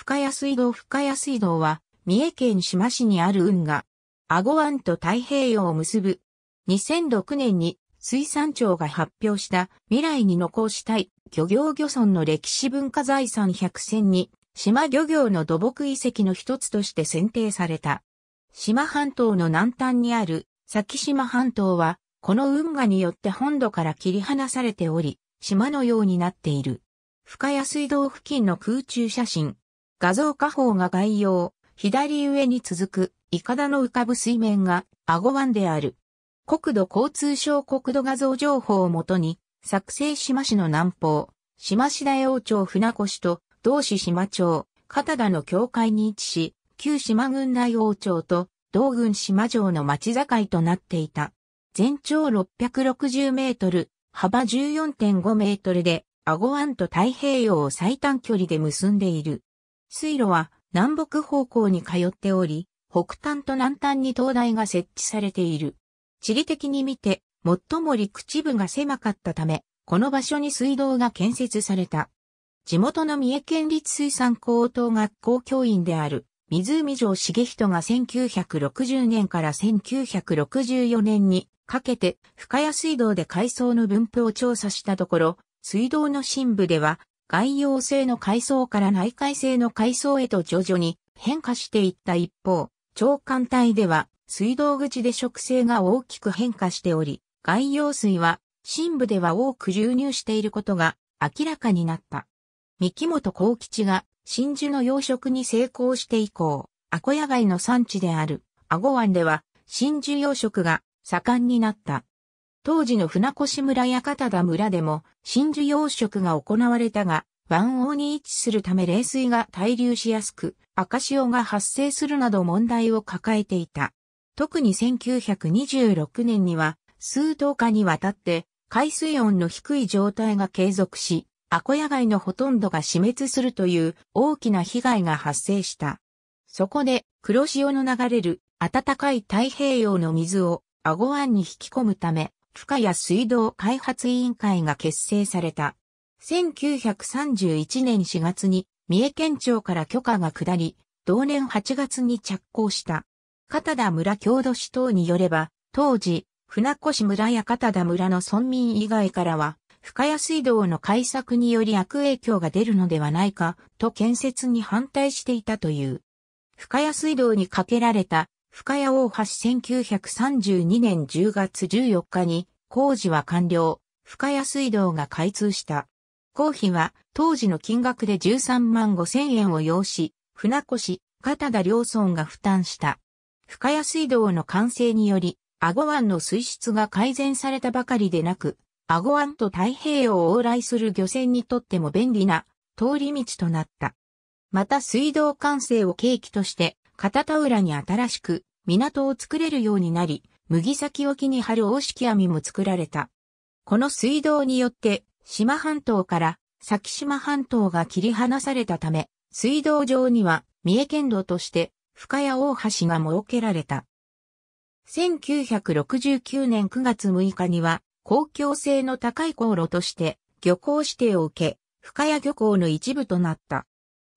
深谷水道深谷水道は、三重県島市にある運河、阿護湾と太平洋を結ぶ。2006年に水産庁が発表した未来に残したい漁業漁村の歴史文化財産100選に、島漁業の土木遺跡の一つとして選定された。島半島の南端にある先島半島は、この運河によって本土から切り離されており、島のようになっている。深谷水道付近の空中写真、画像下方が概要、左上に続く、イカダの浮かぶ水面が、アゴ湾である。国土交通省国土画像情報をもとに、作成島市の南方、島市大王町船越と、同市島町、片田の境界に位置し、旧島郡大王町と、同郡島城の町境となっていた。全長660メートル、幅14.5メートルで、アゴ湾と太平洋を最短距離で結んでいる。水路は南北方向に通っており、北端と南端に灯台が設置されている。地理的に見て、最も陸地部が狭かったため、この場所に水道が建設された。地元の三重県立水産高等学校教員である湖城茂人が1960年から1964年にかけて深谷水道で海藻の分布を調査したところ、水道の深部では外洋性の階層から内海性の階層へと徐々に変化していった一方、長官帯では水道口で植生が大きく変化しており、外洋水は深部では多く流入していることが明らかになった。三木本幸吉が真珠の養殖に成功して以降、アコヤ貝の産地であるアゴ湾では真珠養殖が盛んになった。当時の船越村や片田村でも真珠養殖が行われたが、湾王に位置するため冷水が滞留しやすく、赤潮が発生するなど問題を抱えていた。特に1926年には、数十日にわたって、海水温の低い状態が継続し、アコヤ貝のほとんどが死滅するという大きな被害が発生した。そこで、黒潮の流れる暖かい太平洋の水をアゴ湾に引き込むため、深谷水道開発委員会が結成された。1931年4月に三重県庁から許可が下り、同年8月に着工した。片田村郷土市等によれば、当時、船越村や片田村の村民以外からは、深谷水道の開削により悪影響が出るのではないか、と建設に反対していたという。深谷水道にかけられた深谷大橋1932年10月14日に工事は完了、深谷水道が開通した。工費は当時の金額で13万5千円を要し、船越、片田両村が負担した。深谷水道の完成により、阿ゴ湾の水質が改善されたばかりでなく、阿ゴ湾と太平洋を往来する漁船にとっても便利な通り道となった。また水道完成を契機として、片田浦に新しく港を作れるようになり、麦先沖に張る大敷網も作られた。この水道によって、島半島から先島半島が切り離されたため、水道上には三重県道として深谷大橋が設けられた。1969年9月6日には公共性の高い航路として漁港指定を受け、深谷漁港の一部となった。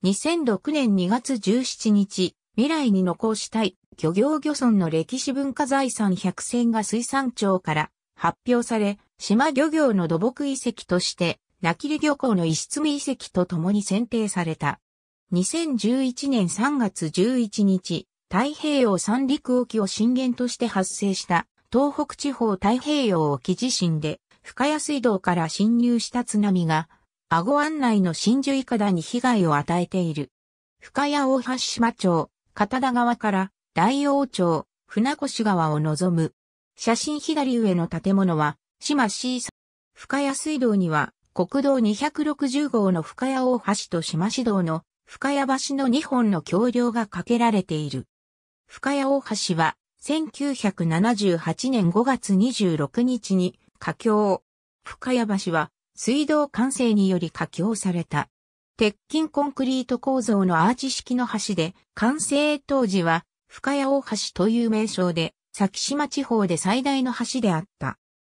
2006年2月17日、未来に残したい漁業漁村の歴史文化財産百選が水産庁から発表され、島漁業の土木遺跡として、キ切漁港の石積遺跡と共に選定された。2011年3月11日、太平洋三陸沖を震源として発生した東北地方太平洋沖地震で深谷水道から侵入した津波が、阿護湾内の真珠いかだに被害を与えている。深谷大橋島町、片田川から大王町、船越川を望む。写真左上の建物は、島 C 深谷水道には、国道260号の深谷大橋と島市道の深谷橋の2本の橋梁が架けられている。深谷大橋は、1978年5月26日に架橋。深谷橋は水道管制により架橋された。鉄筋コンクリート構造のアーチ式の橋で、完成当時は深谷大橋という名称で、先島地方で最大の橋であった。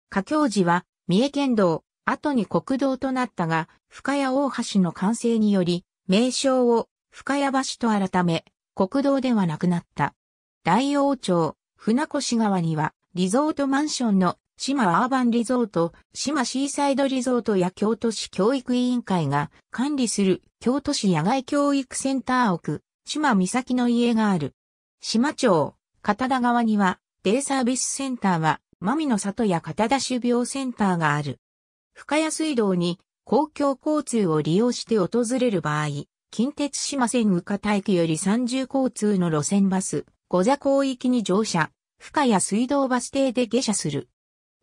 架橋寺は、三重県道、後に国道となったが、深谷大橋の完成により、名称を深谷橋と改め、国道ではなくなった。大王町、船越川には、リゾートマンションの島アーバンリゾート、島シーサイドリゾートや京都市教育委員会が管理する京都市野外教育センター奥、島岬の家がある。島町、片田川には、デイサービスセンターは、マミの里や片田種苗センターがある。深谷水道に公共交通を利用して訪れる場合、近鉄島線宇方駅より三重交通の路線バス、五座港域に乗車、深谷水道バス停で下車する。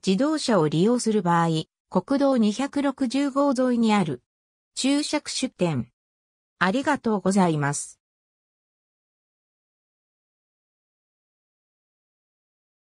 自動車を利用する場合、国道260号沿いにある。注釈出店。ありがとうございます。